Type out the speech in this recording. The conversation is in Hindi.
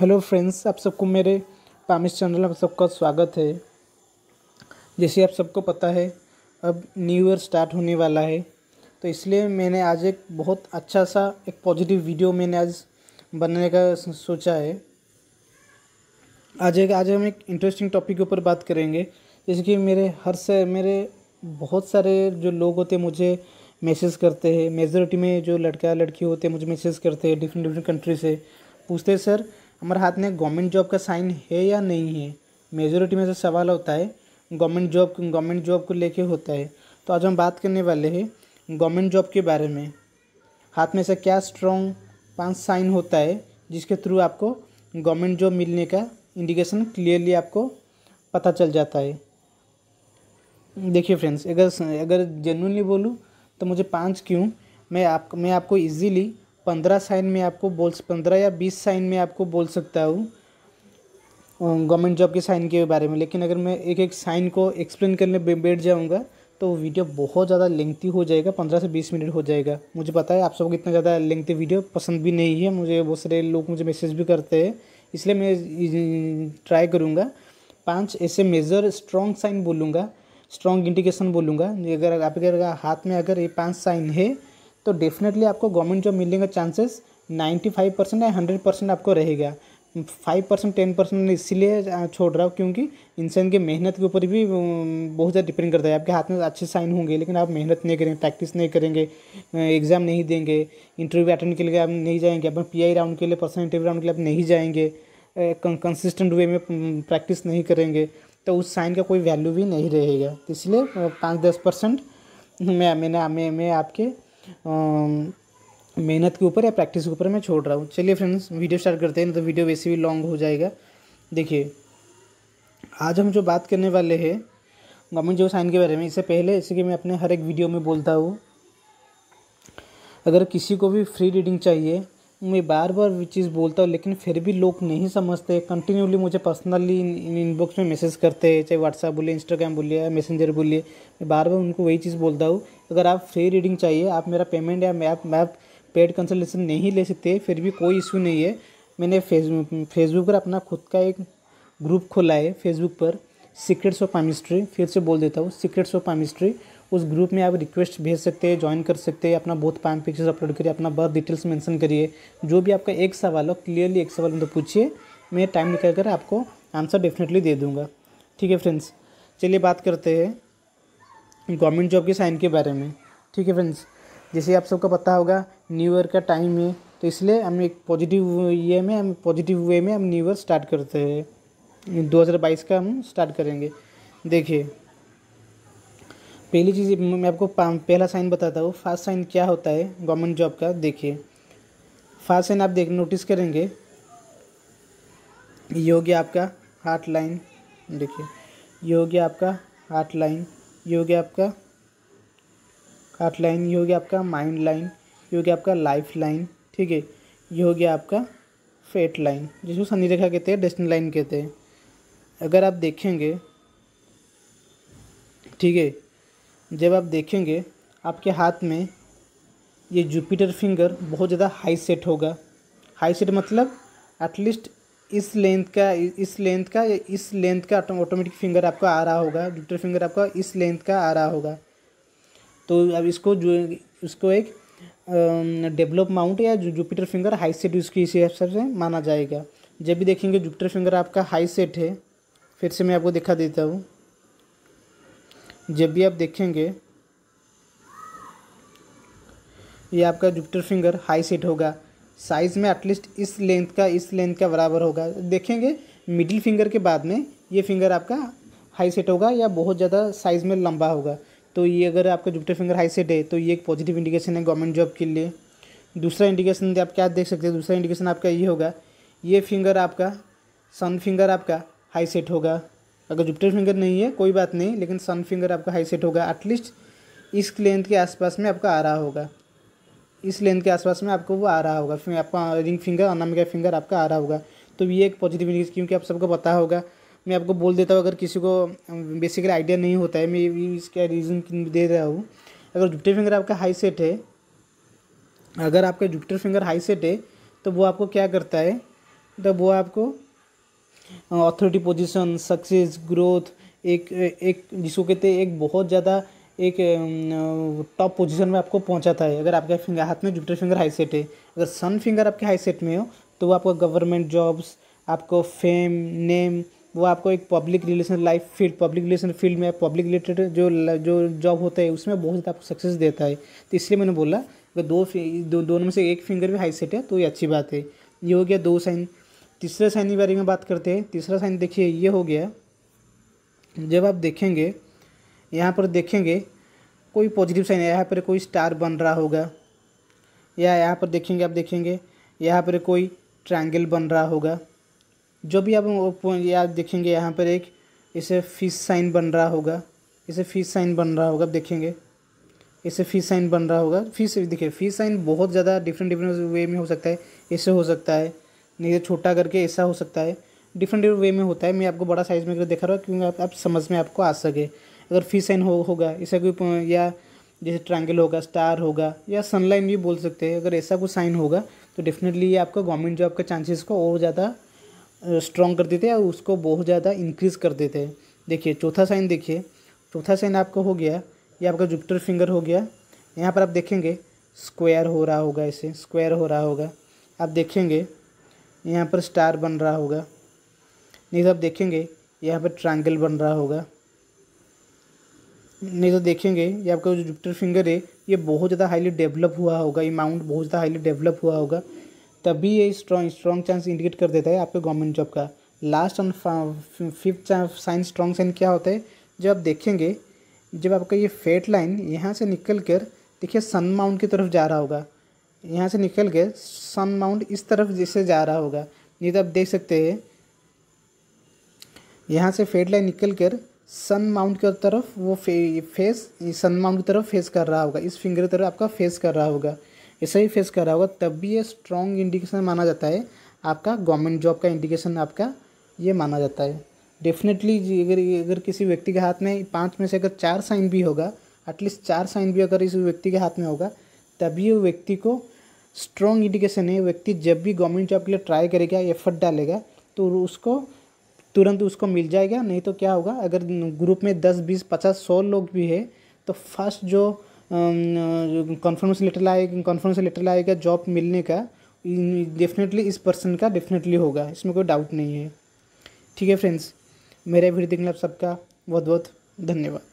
हेलो फ्रेंड्स आप सबको मेरे पामिस चैनल में सबका स्वागत है जैसे आप सबको पता है अब न्यू ईयर स्टार्ट होने वाला है तो इसलिए मैंने आज एक बहुत अच्छा सा एक पॉजिटिव वीडियो मैंने आज बनाने का सोचा है आज एक आज हम एक इंटरेस्टिंग टॉपिक के ऊपर बात करेंगे जैसे कि मेरे हर से मेरे बहुत सारे जो लोग होते मुझे मैसेज करते हैं मेजोरिटी में जो लड़का लड़की होते मुझे मैसेज करते हैं डिफरेंट डिफरेंट कंट्री से पूछते सर हमारे हाथ में गवर्नमेंट जॉब का साइन है या नहीं है मेजोरिटी में से सवाल होता है गवर्नमेंट जॉब गवर्नमेंट जॉब को लेके होता है तो आज हम बात करने वाले हैं गवर्नमेंट जॉब के बारे में हाथ में से क्या स्ट्रॉन्ग पांच साइन होता है जिसके थ्रू आपको गवर्नमेंट जॉब मिलने का इंडिकेशन क्लियरली आपको पता चल जाता है देखिए फ्रेंड्स अगर अगर जेनुनली बोलूँ तो मुझे पाँच क्यों मैं आप मैं आपको इजीली पंद्रह साइन में आपको बोल पंद्रह या बीस साइन में आपको बोल सकता हूँ गवर्नमेंट जॉब के साइन के बारे में लेकिन अगर मैं एक एक साइन को एक्सप्लेन करने बैठ जाऊँगा तो वीडियो बहुत ज़्यादा लेंथी हो जाएगा पंद्रह से बीस मिनट हो जाएगा मुझे पता है आप सबको इतना ज़्यादा लेंथी वीडियो पसंद भी नहीं है मुझे बहुत सारे लोग मुझे मैसेज भी करते हैं इसलिए मैं ट्राई करूँगा पाँच ऐसे मेजर स्ट्रॉन्ग साइन बोलूँगा स्ट्रॉन्ग इंडिकेशन बोलूँगा अगर आपके अगर हाथ में अगर ये पाँच साइन है तो डेफिनेटली आपको गवर्नमेंट जॉब मिलने का चांसेस नाइन्टी फाइव परसेंट या हंड्रेड परसेंट आपको रहेगा फाइव परसेंट टेन परसेंट इसीलिए छोड़ रहा हूँ क्योंकि इंसान की मेहनत के ऊपर भी बहुत ज़्यादा डिपेंड करता है आपके हाथ में अच्छे साइन होंगे लेकिन आप मेहनत नहीं करेंगे प्रैक्टिस नहीं करेंगे एग्ज़ाम नहीं देंगे इंटरव्यू अटेंड के लिए आप नहीं जाएंगे अपन पी आई राउंड के लिए पर्सनल इंटरव्यू राउंड के लिए आप नहीं जाएंगे कंसिस्टेंट वे में प्रैक्टिस नहीं करेंगे तो उस साइन का कोई वैल्यू भी नहीं रहेगा तो इसलिए पाँच दस परसेंट मैं मैंने मैं मैं आपके मेहनत के ऊपर या प्रैक्टिस के ऊपर मैं छोड़ रहा हूँ चलिए फ्रेंड्स वीडियो स्टार्ट करते हैं तो वीडियो वैसे भी लॉन्ग हो जाएगा देखिए आज हम जो बात करने वाले हैं गवर्नमेंट जॉब साइन के बारे में इससे पहले जैसे कि मैं अपने हर एक वीडियो में बोलता हूँ अगर किसी को भी फ्री रीडिंग चाहिए मैं बार बार चीज़ बोलता हूँ लेकिन फिर भी लोग नहीं समझते कंटिन्यूली मुझे पर्सनली इनबॉक्स में मैसेज करते हैं चाहे व्हाट्सअप बोलिए इंस्टाग्राम बोलिए या मैसेंजर बोलिए मैं बार बार उनको वही चीज़ बोलता हूँ अगर आप फ्री रीडिंग चाहिए आप मेरा पेमेंट या मैप मैप पेड कंसल्टेशन नहीं ले सकते फिर भी कोई इशू नहीं है मैंने फेसबुक फेसबुक पर अपना खुद का एक ग्रुप खोला है फेसबुक पर सीक्रेट्स ऑफ पामिस्ट्री फिर से बोल देता हूँ सीक्रेट्स ऑफ पामिस्ट्री उस ग्रुप में आप रिक्वेस्ट भेज सकते हैं ज्वाइन कर सकते हैं अपना बहुत पैम पिक्चर्स अपलोड करिए अपना बर्थ डिटेल्स मेंशन करिए जो भी आपका एक सवाल हो क्लियरली एक सवाल तो पूछिए मैं टाइम निकाल कर आपको आंसर डेफिनेटली दे दूँगा ठीक है फ्रेंड्स चलिए बात करते हैं गवर्नमेंट जॉब के साइन के बारे में ठीक है फ्रेंड्स जैसे आप सबको पता होगा न्यू ईयर का टाइम है तो इसलिए हम एक पॉजिटिव ये में हम पॉजिटिव वे में हम न्यू ईयर स्टार्ट करते हैं 2022 का हम स्टार्ट करेंगे देखिए पहली चीज़ मैं आपको पहला साइन बताता हूँ फास्ट साइन क्या होता है गवर्नमेंट जॉब का देखिए फास्ट साइन आप देख नोटिस करेंगे ये हो गया आपका हार्ट लाइन देखिए ये हो गया आपका हार्ट लाइन ये हो गया आपका हार्ट लाइन ये हो गया आपका माइंड लाइन ये हो गया आपका लाइफ लाइन ठीक है ये हो गया आपका फेट लाइन जिसको सनी रेखा कहते हैं डेस्टिन लाइन कहते हैं अगर आप देखेंगे ठीक है जब आप देखेंगे आपके हाथ में ये जुपिटर फिंगर बहुत ज़्यादा हाई सेट होगा हाई सेट मतलब एटलीस्ट इस लेंथ का इस लेंथ का इस लेंथ का ऑटोमेटिक फिंगर आपका आ रहा होगा जुपिटर फिंगर आपका इस लेंथ का आ रहा होगा तो अब इसको जो इसको एक डेवलप माउंट या जुपिटर फिंगर हाई सेट उसके इसी हिसाब से माना जाएगा जब भी देखेंगे जुपिटर फिंगर आपका हाई सेट है फिर से मैं आपको दिखा देता हूँ जब भी आप देखेंगे ये आपका जुपिटर फिंगर हाई सेट होगा साइज़ में एटलीस्ट इस लेंथ का इस लेंथ का बराबर होगा देखेंगे मिडिल फिंगर के बाद में ये फिंगर आपका हाई सेट होगा या बहुत ज़्यादा साइज़ में लंबा होगा तो ये अगर आपका जुपिटर फिंगर हाई सेट है तो ये एक पॉजिटिव इंडिकेशन है गवर्नमेंट जॉब के लिए दूसरा इंडिकेशन आप क्या देख सकते हैं दूसरा इंडिकेशन आपका ये होगा ये फिंगर आपका सन फिंगर आपका हाई सेट होगा अगर जुपिटर फिंगर नहीं है कोई बात नहीं लेकिन सन फिंगर आपका हाई सेट होगा एटलीस्ट इस लेंथ के आसपास में आपका आ रहा होगा इस लेंथ के आसपास में आपको वो आ रहा होगा फिर आपका रिंग फिंगर अनामिका फिंगर आपका आ रहा होगा तो ये एक पॉजिटिव इंडिकेस क्योंकि आप सबको पता होगा मैं आपको बोल देता हूँ अगर किसी को बेसिकली आइडिया नहीं होता है मैं इसका रीज़न दे रहा हूँ अगर जुपिटर फिंगर आपका हाई सेट है अगर आपका जुपिटर फिंगर हाई सेट है तो वो आपको क्या करता है तो वो आपको अथॉरिटी पोजीशन सक्सेस ग्रोथ एक एक जिसको कहते हैं एक बहुत ज़्यादा एक टॉप पोजीशन में आपको पहुंचाता है अगर आपके फिंगर हाथ में जुपिटर फिंगर हाई सेट है अगर सन फिंगर आपके हाई सेट में हो तो वो आपको गवर्नमेंट जॉब्स आपको फेम नेम वो आपको एक public relation life field public relation field में पब्लिक रिलेटेड जो जो जॉब होता है उसमें बहुत ज़्यादा आपको सक्सेस देता है तो इसलिए मैंने बोला अगर दो दोनों में से एक फिंगर भी हाई सेट है तो ये अच्छी बात है ये हो गया दो साइन तीसरे साइन के बारे में बात करते हैं तीसरा साइन देखिए ये हो गया जब आप देखेंगे यहाँ पर देखेंगे कोई पॉजिटिव साइन है यहाँ पर कोई स्टार बन रहा होगा या यहाँ पर देखेंगे आप देखेंगे यहाँ पर कोई ट्रायंगल बन रहा होगा जो भी आप या देखेंगे यहाँ पर एक इसे फिश साइन बन रहा होगा इसे फिश साइन बन रहा होगा आप देखेंगे इसे फिश साइन बन रहा होगा फिश देखिए फिश साइन बहुत ज़्यादा डिफरेंट डिफरेंट वे में हो सकता है इसे हो सकता है नहीं तो छोटा करके ऐसा हो सकता है डिफरेंट डिफरेंट वे में होता है मैं आपको बड़ा साइज़ में दिखा रहा हूँ क्योंकि आप, आप समझ में आपको आ सके अगर फी साइन हो होगा ऐसा कोई या जैसे ट्रायंगल होगा स्टार होगा या सनलाइन भी बोल सकते हैं अगर ऐसा कोई साइन होगा तो डेफिनेटली ये आपका गवर्नमेंट जॉब का चांसेस को और ज़्यादा स्ट्रॉन्ग कर देते हैं और उसको बहुत ज़्यादा इंक्रीज़ कर देते हैं देखिए चौथा साइन देखिए चौथा साइन आपका हो गया ये आपका जुपिटर फिंगर हो गया यहाँ पर आप देखेंगे स्क्वायर हो रहा होगा ऐसे स्क्वायर हो रहा होगा आप देखेंगे यहाँ पर स्टार बन रहा होगा नहीं तो आप देखेंगे यहाँ पर ट्रायंगल बन रहा होगा नहीं तो देखेंगे ये आपका जो जुपिटर फिंगर है ये बहुत ज़्यादा हाईली डेवलप हुआ होगा ये माउंट बहुत ज़्यादा हाईली डेवलप हुआ होगा तभी ये स्ट्रॉन्ग स्ट्रॉन्ग चांस इंडिकेट कर देता है आपके गवर्नमेंट जॉब का last and fifth sign strong sign क्या होता है जब आप देखेंगे जब आपका ये फेट लाइन यहाँ से निकल कर देखिए सन माउंट की तरफ जा रहा होगा यहाँ से निकल के सन माउंट इस तरफ जैसे जा रहा होगा नहीं तो आप देख सकते हैं यहाँ से फेड लाइन निकल कर सन माउंट की तरफ वो फे, फेस सन माउंट की तरफ फेस कर रहा होगा इस फिंगर की तरफ आपका फेस कर रहा होगा ऐसा ही फेस कर रहा होगा तब भी ये स्ट्रॉन्ग इंडिकेशन माना जाता है आपका गवर्नमेंट जॉब का इंडिकेशन आपका ये माना जाता है डेफिनेटली अगर अगर किसी व्यक्ति के हाथ में पाँच में से अगर चार साइन भी होगा एटलीस्ट चार साइन भी अगर इस व्यक्ति के हाथ में होगा तभी वो व्यक्ति को स्ट्रॉन्ग इंडिकेशन है व्यक्ति जब भी गवर्नमेंट जॉब के लिए ट्राई करेगा एफर्ट डालेगा तो उसको तुरंत उसको मिल जाएगा नहीं तो क्या होगा अगर ग्रुप में दस बीस पचास सौ लोग भी है तो फर्स्ट जो कॉन्फर्मेशन लेटर लाएगा कॉन्फ्रेंस लेटर लाएगा जॉब मिलने का डेफिनेटली इस पर्सन का डेफिनेटली होगा इसमें कोई डाउट नहीं है ठीक है फ्रेंड्स मेरा वीडियो देखने आप सबका बहुत बहुत धन्यवाद